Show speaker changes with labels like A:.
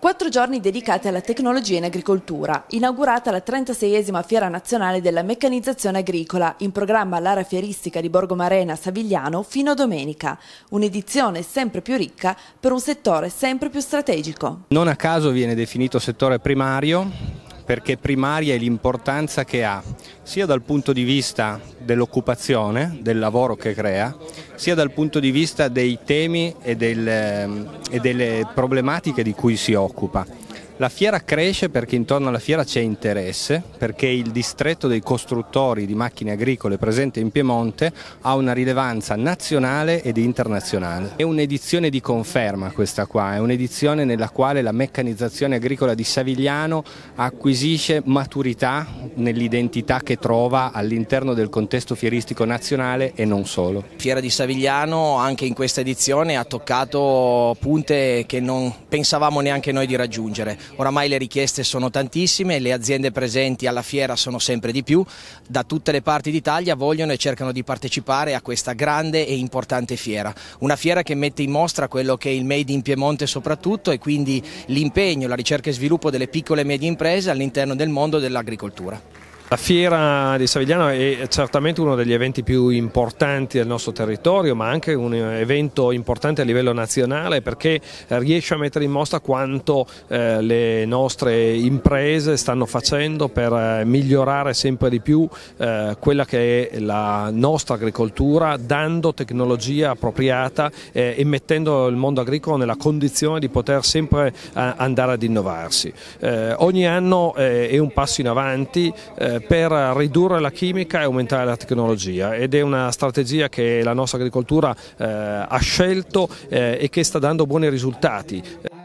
A: Quattro giorni dedicati alla tecnologia in agricoltura, inaugurata la 36esima Fiera Nazionale della Meccanizzazione Agricola, in programma all'area fieristica di Borgo Borgomarena Savigliano fino a domenica. Un'edizione sempre più ricca per un settore sempre più strategico.
B: Non a caso viene definito settore primario perché primaria è l'importanza che ha sia dal punto di vista dell'occupazione, del lavoro che crea, sia dal punto di vista dei temi e, del, ehm, e delle problematiche di cui si occupa. La fiera cresce perché intorno alla fiera c'è interesse, perché il distretto dei costruttori di macchine agricole presente in Piemonte ha una rilevanza nazionale ed internazionale. È un'edizione di conferma questa qua, è un'edizione nella quale la meccanizzazione agricola di Savigliano acquisisce maturità nell'identità che trova all'interno del contesto fieristico nazionale e non solo.
C: Fiera di Savigliano anche in questa edizione ha toccato punte che non pensavamo neanche noi di raggiungere oramai le richieste sono tantissime, le aziende presenti alla fiera sono sempre di più, da tutte le parti d'Italia vogliono e cercano di partecipare a questa grande e importante fiera, una fiera che mette in mostra quello che è il Made in Piemonte soprattutto e quindi l'impegno, la ricerca e sviluppo delle piccole e medie imprese all'interno del mondo dell'agricoltura.
D: La fiera di Savigliano è certamente uno degli eventi più importanti del nostro territorio ma anche un evento importante a livello nazionale perché riesce a mettere in mostra quanto eh, le nostre imprese stanno facendo per eh, migliorare sempre di più eh, quella che è la nostra agricoltura dando tecnologia appropriata eh, e mettendo il mondo agricolo nella condizione di poter sempre eh, andare ad innovarsi. Eh, ogni anno è un passo in avanti per ridurre la chimica e aumentare la tecnologia ed è una strategia che la nostra agricoltura eh, ha scelto eh, e che sta dando buoni risultati.